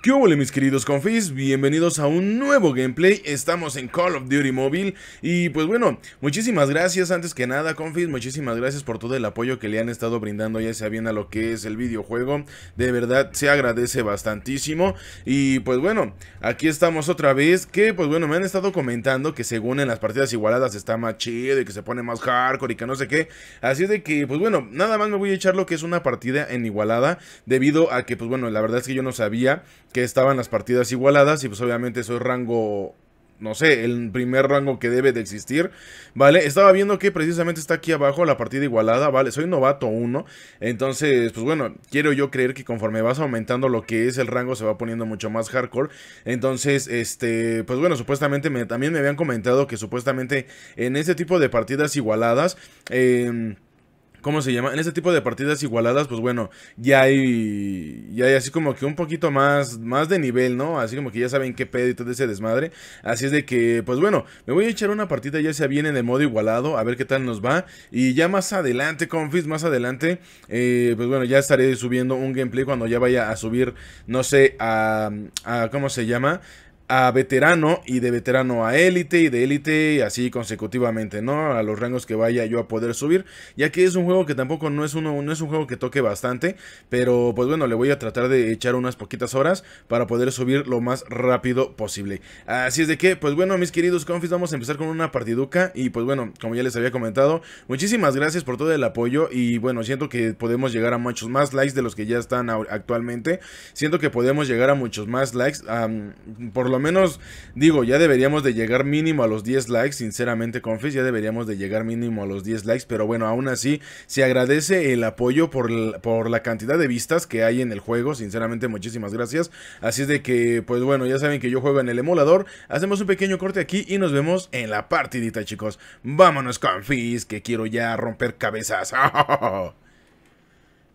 ¿Qué huele mis queridos confis? Bienvenidos a un nuevo gameplay, estamos en Call of Duty Mobile y pues bueno, muchísimas gracias antes que nada confis, muchísimas gracias por todo el apoyo que le han estado brindando ya sea bien a lo que es el videojuego, de verdad se agradece bastantísimo y pues bueno, aquí estamos otra vez que pues bueno, me han estado comentando que según en las partidas igualadas está más chido y que se pone más hardcore y que no sé qué, así de que pues bueno, nada más me voy a echar lo que es una partida en igualada debido a que pues bueno, la verdad es que yo no sabía que estaban las partidas igualadas y pues obviamente soy rango no sé, el primer rango que debe de existir, ¿vale? Estaba viendo que precisamente está aquí abajo la partida igualada, ¿vale? Soy novato 1, entonces, pues bueno, quiero yo creer que conforme vas aumentando lo que es el rango se va poniendo mucho más hardcore, entonces, este, pues bueno, supuestamente también me habían comentado que supuestamente en este tipo de partidas igualadas, eh... ¿Cómo se llama? En este tipo de partidas igualadas, pues bueno, ya hay, ya hay así como que un poquito más, más de nivel, ¿no? Así como que ya saben qué pedo y todo ese desmadre. Así es de que, pues bueno, me voy a echar una partida ya sea bien en el modo igualado, a ver qué tal nos va. Y ya más adelante, confis, más adelante, eh, pues bueno, ya estaré subiendo un gameplay cuando ya vaya a subir, no sé, a, a ¿cómo se llama? a veterano y de veterano a élite y de élite y así consecutivamente, ¿no? A los rangos que vaya yo a poder subir, ya que es un juego que tampoco no es, uno, es un juego que toque bastante, pero pues bueno, le voy a tratar de echar unas poquitas horas para poder subir lo más rápido posible. Así es de que, pues bueno, mis queridos confis, vamos a empezar con una partiduca y pues bueno, como ya les había comentado, muchísimas gracias por todo el apoyo y bueno, siento que podemos llegar a muchos más likes de los que ya están actualmente, siento que podemos llegar a muchos más likes, por lo al menos, digo, ya deberíamos de llegar mínimo a los 10 likes, sinceramente, Confis, ya deberíamos de llegar mínimo a los 10 likes, pero bueno, aún así, se agradece el apoyo por, la, por la cantidad de vistas que hay en el juego, sinceramente, muchísimas gracias. Así es de que, pues bueno, ya saben que yo juego en el emulador, hacemos un pequeño corte aquí y nos vemos en la partidita, chicos. Vámonos, Confis, que quiero ya romper cabezas.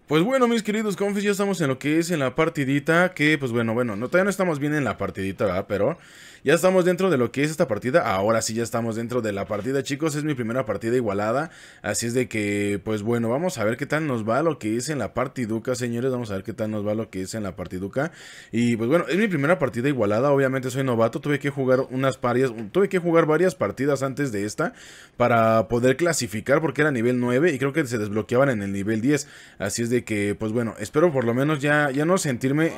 Pues bueno, mis queridos confis, ya estamos en lo que es en la partidita, que pues bueno, bueno, todavía no estamos bien en la partidita, ¿verdad? Pero ya estamos dentro de lo que es esta partida, ahora sí ya estamos dentro de la partida, chicos, es mi primera partida igualada, así es de que, pues bueno, vamos a ver qué tal nos va lo que es en la partiduca, señores, vamos a ver qué tal nos va lo que es en la partiduca, y pues bueno, es mi primera partida igualada, obviamente soy novato, tuve que jugar unas parias, tuve que jugar varias partidas antes de esta, para poder clasificar, porque era nivel 9, y creo que se desbloqueaban en el nivel 10, así es de de que, pues bueno, espero por lo menos ya, ya no sentirme...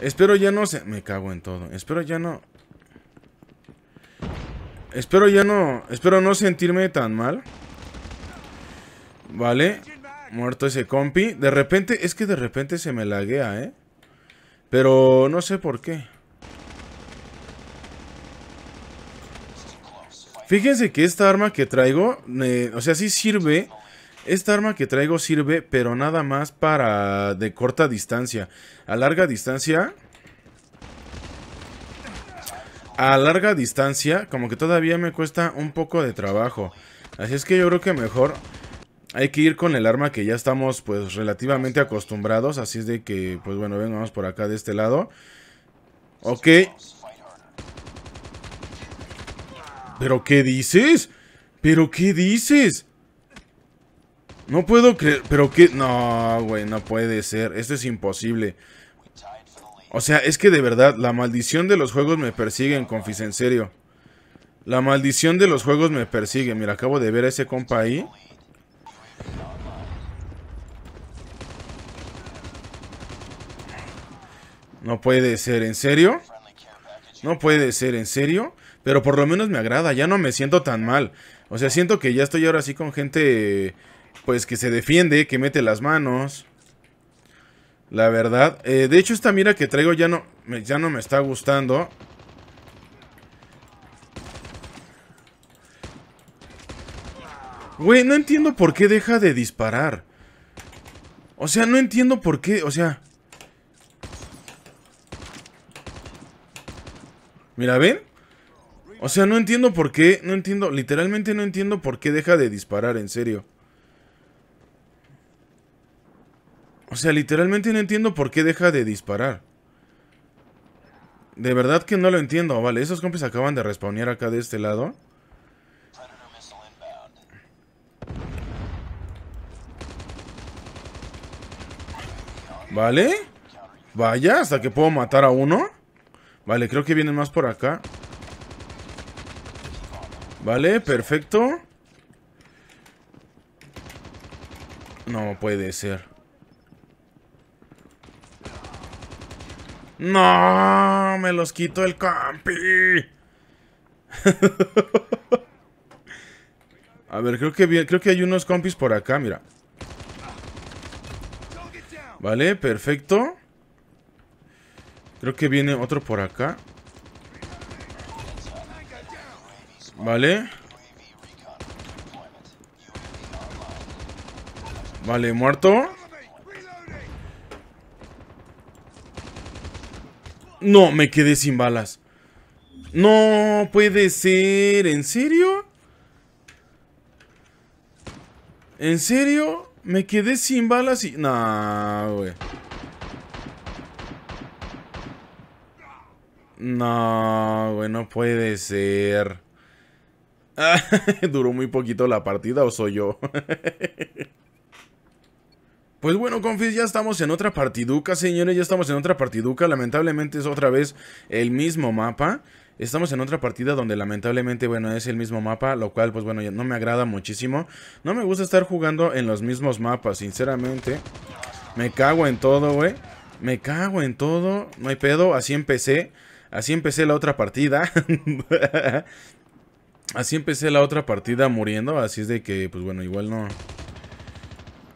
Espero ya no se... Me cago en todo. Espero ya no... Espero ya no... Espero no sentirme tan mal. Vale. Muerto ese compi. De repente... Es que de repente se me laguea, ¿eh? Pero no sé por qué. Fíjense que esta arma que traigo... Eh, o sea, sí sirve... Esta arma que traigo sirve, pero nada más para de corta distancia. A larga distancia... A larga distancia, como que todavía me cuesta un poco de trabajo. Así es que yo creo que mejor hay que ir con el arma que ya estamos pues relativamente acostumbrados. Así es de que, pues bueno, vengamos por acá de este lado. Ok. ¿Pero qué dices? ¿Pero qué dices? No puedo creer, pero qué... No, güey, no puede ser. Esto es imposible. O sea, es que de verdad, la maldición de los juegos me persiguen, confis, en serio. La maldición de los juegos me persigue. Mira, acabo de ver a ese compa ahí. No puede ser, ¿en serio? No puede ser, ¿en serio? Pero por lo menos me agrada, ya no me siento tan mal. O sea, siento que ya estoy ahora sí con gente pues que se defiende, que mete las manos. La verdad. Eh, de hecho, esta mira que traigo ya no, ya no me está gustando. Güey, no entiendo por qué deja de disparar. O sea, no entiendo por qué, o sea... Mira, ¿ven? O sea, no entiendo por qué, no entiendo, literalmente no entiendo por qué deja de disparar, en serio. O sea, literalmente no entiendo por qué deja de disparar. De verdad que no lo entiendo. Vale, esos compis acaban de respawnear acá de este lado. Vale. Vaya, hasta que puedo matar a uno. Vale, creo que vienen más por acá. Vale, perfecto. No puede ser. ¡No! ¡Me los quito el compi! A ver, creo que, creo que hay unos compis por acá, mira. Vale, perfecto. Creo que viene otro por acá. Vale. Vale, muerto. No, me quedé sin balas. No puede ser. ¿En serio? ¿En serio? Me quedé sin balas y... Nah, güey. No, güey, no puede ser. Duró muy poquito la partida o soy yo. Pues bueno, Confis, ya estamos en otra partiduca, señores, ya estamos en otra partiduca. Lamentablemente es otra vez el mismo mapa. Estamos en otra partida donde lamentablemente, bueno, es el mismo mapa, lo cual, pues bueno, ya no me agrada muchísimo. No me gusta estar jugando en los mismos mapas, sinceramente. Me cago en todo, güey. Me cago en todo. No hay pedo, así empecé. Así empecé la otra partida. así empecé la otra partida muriendo, así es de que, pues bueno, igual no...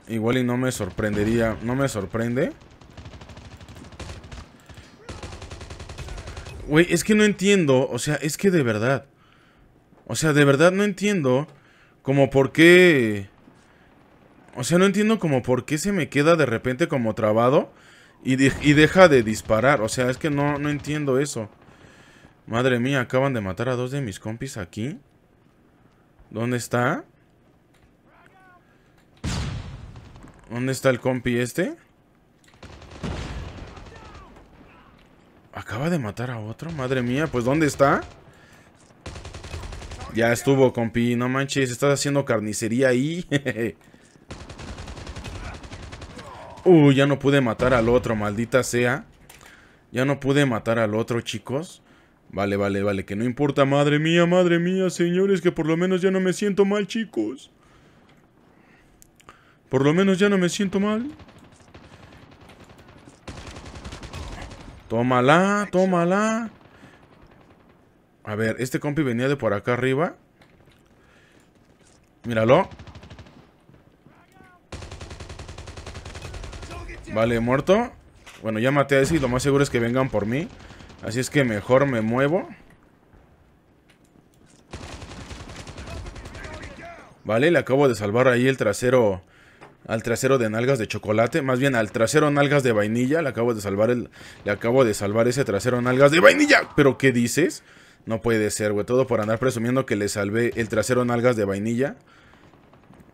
Igual y no me sorprendería. No me sorprende. Güey, es que no entiendo. O sea, es que de verdad. O sea, de verdad no entiendo. Como por qué. O sea, no entiendo como por qué se me queda de repente como trabado. Y, deja de disparar. O sea, es que no, no entiendo eso. Madre mía, acaban de matar a dos de mis compis aquí. ¿Dónde está? ¿Dónde está el compi este? Acaba de matar a otro, madre mía. Pues ¿dónde está? Ya estuvo, compi. No manches, estás haciendo carnicería ahí. Uy, ya no pude matar al otro, maldita sea. Ya no pude matar al otro, chicos. Vale, vale, vale, que no importa. Madre mía, madre mía, señores, que por lo menos ya no me siento mal, chicos. Por lo menos ya no me siento mal. Tómala, tómala. A ver, este compi venía de por acá arriba. Míralo. Vale, muerto. Bueno, ya maté a ese y lo más seguro es que vengan por mí. Así es que mejor me muevo. Vale, le acabo de salvar ahí el trasero al trasero de nalgas de chocolate, más bien al trasero nalgas de vainilla, le acabo de salvar el le acabo de salvar ese trasero nalgas de vainilla. ¿Pero qué dices? No puede ser, güey, todo por andar presumiendo que le salvé el trasero nalgas de vainilla.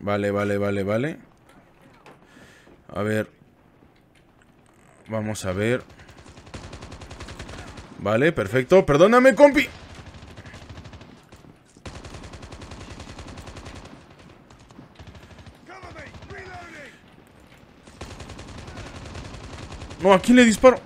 Vale, vale, vale, vale. A ver. Vamos a ver. Vale, perfecto. Perdóname, compi. No, aquí le disparo?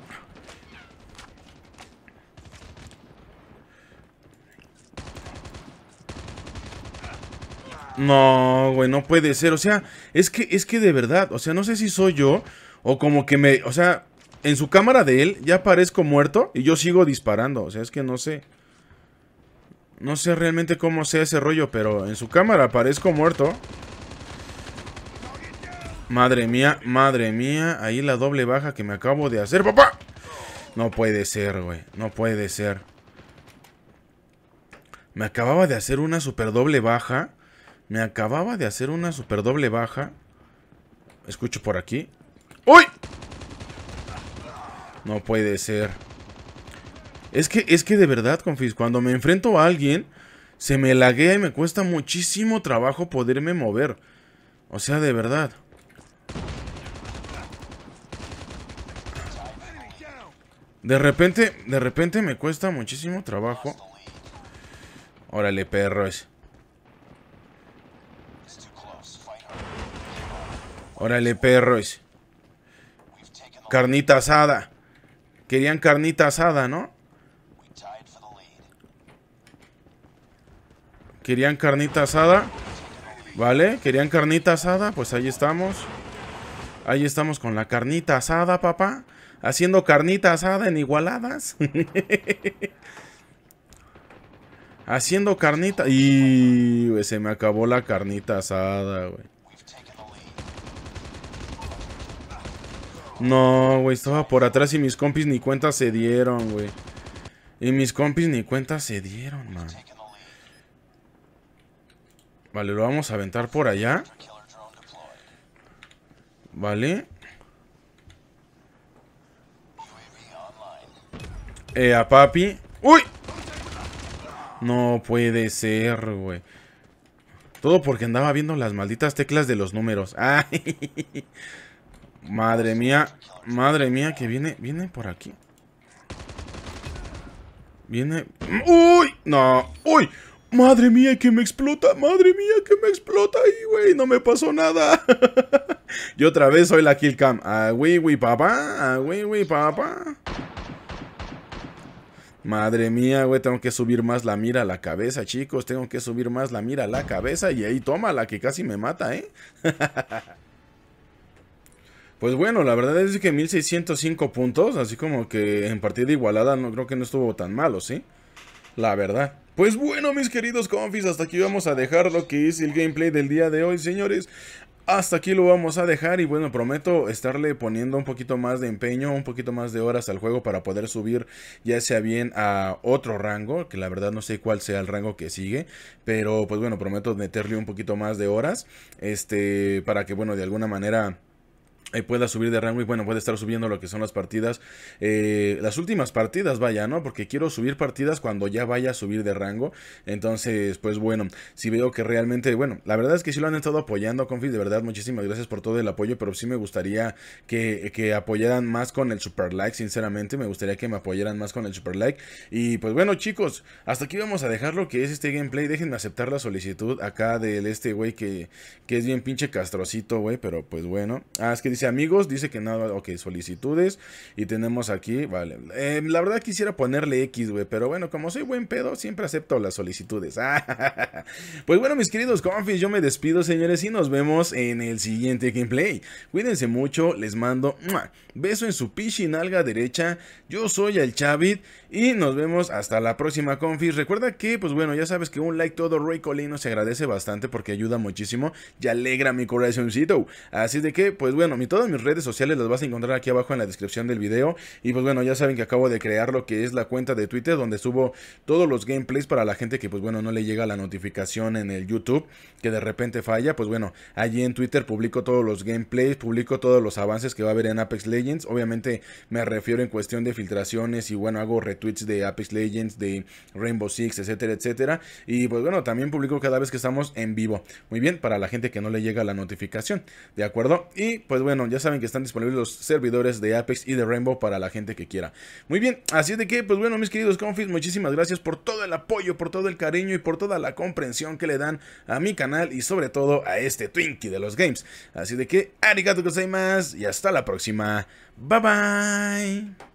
No, güey, no puede ser. O sea, es que, es que de verdad, o sea, no sé si soy yo o como que me, o sea, en su cámara de él ya parezco muerto y yo sigo disparando. O sea, es que no sé. No sé realmente cómo sea ese rollo, pero en su cámara parezco muerto. Madre mía, madre mía. Ahí la doble baja que me acabo de hacer, papá. No puede ser, güey. No puede ser. Me acababa de hacer una super doble baja. Me acababa de hacer una super doble baja. Escucho por aquí. ¡Uy! No puede ser. Es que, es que de verdad, confis, cuando me enfrento a alguien, se me laguea y me cuesta muchísimo trabajo poderme mover. O sea, de verdad. De repente, de repente me cuesta muchísimo trabajo. Órale, perros. Órale, perros. Carnita asada. Querían carnita asada, ¿no? Querían carnita asada. ¿Vale? Querían carnita asada. Pues ahí estamos. Ahí estamos con la carnita asada, papá haciendo carnita asada en igualadas. haciendo carnita. Y se me acabó la carnita asada, güey. No, wey estaba por atrás y mis compis ni cuentas se dieron, güey. Y mis compis ni cuentas se dieron, man. Vale, lo vamos a aventar por allá. Vale. Eh, a papi. ¡Uy! No puede ser, güey. Todo porque andaba viendo las malditas teclas de los números. ¡Ay! Madre mía. Madre mía, que viene. Viene por aquí. Viene. ¡Uy! No. ¡Uy! Madre mía, que me explota. Madre mía, que me explota ahí, güey. No me pasó nada. y otra vez soy la Killcam cam. Ah, güey, güey, papá. Ah, güey, güey, papá. Madre mía, güey, tengo que subir más la mira a la cabeza, chicos. Tengo que subir más la mira a la cabeza. Y ahí toma la que casi me mata, ¿eh? pues bueno, la verdad es que 1605 puntos, así como que en partida igualada, no creo que no estuvo tan malo, ¿sí? La verdad. Pues bueno, mis queridos confis, hasta aquí vamos a dejar lo que es el gameplay del día de hoy, señores hasta aquí lo vamos a dejar y bueno, prometo estarle poniendo un poquito más de empeño, un poquito más de horas al juego para poder subir ya sea bien a otro rango, que la verdad no sé cuál sea el rango que sigue, pero pues bueno, prometo meterle un poquito más de horas, este, para que bueno, de alguna manera eh, pueda subir de rango y bueno, puede estar subiendo lo que son las partidas, eh, las últimas partidas, vaya, ¿no? Porque quiero subir partidas cuando ya vaya a subir de rango. Entonces, pues bueno, si veo que realmente, bueno, la verdad es que si lo han estado apoyando, Confi, de verdad, muchísimas gracias por todo el apoyo, pero sí me gustaría que, apoyaran más con el super like, sinceramente, me gustaría que me apoyaran más con el super like. Y pues bueno, chicos, hasta aquí vamos a dejar lo que es este gameplay, déjenme aceptar la solicitud acá del este güey que, que es bien pinche castrocito, güey, pero pues bueno, ah, es que dice amigos, dice que nada, ok, solicitudes. Y tenemos aquí, vale. Em, la verdad quisiera ponerle X, güey, pero bueno, como soy buen pedo, siempre acepto las solicitudes. pues bueno, mis queridos confis, yo me despido, señores, y nos vemos en el siguiente gameplay. Cuídense mucho, les mando beso en su pichi nalga derecha. Yo soy el Chavit y nos vemos hasta la próxima, confis. Recuerda que, pues bueno, ya sabes que un like todo Ray Colino se agradece bastante porque ayuda muchísimo y alegra mi corazoncito. Así de que, pues bueno, mi todas mis redes sociales las vas a encontrar aquí abajo en la descripción del video. Y pues bueno, ya saben que acabo de crear lo que es la cuenta de Twitter donde subo todos los gameplays para la gente que pues bueno no le llega la notificación en el YouTube que de repente falla. Pues bueno, allí en Twitter publico todos los gameplays, publico todos los avances que va a haber en Apex Legends. Obviamente me refiero en cuestión de filtraciones y bueno, hago retweets de Apex Legends, de Rainbow Six, etcétera, etcétera. Y pues bueno, también publico cada vez que estamos en vivo. Muy bien, para la gente que no le llega la notificación. ¿De acuerdo? Y pues bueno ya saben que están disponibles los servidores de Apex y de Rainbow para la gente que quiera. Muy bien, así de que, pues bueno, mis queridos confis, muchísimas gracias por todo el apoyo, por todo el cariño y por toda la comprensión que le dan a mi canal y sobre todo a este Twinkie de los games. Así de que, arigato más y hasta la próxima. Bye bye.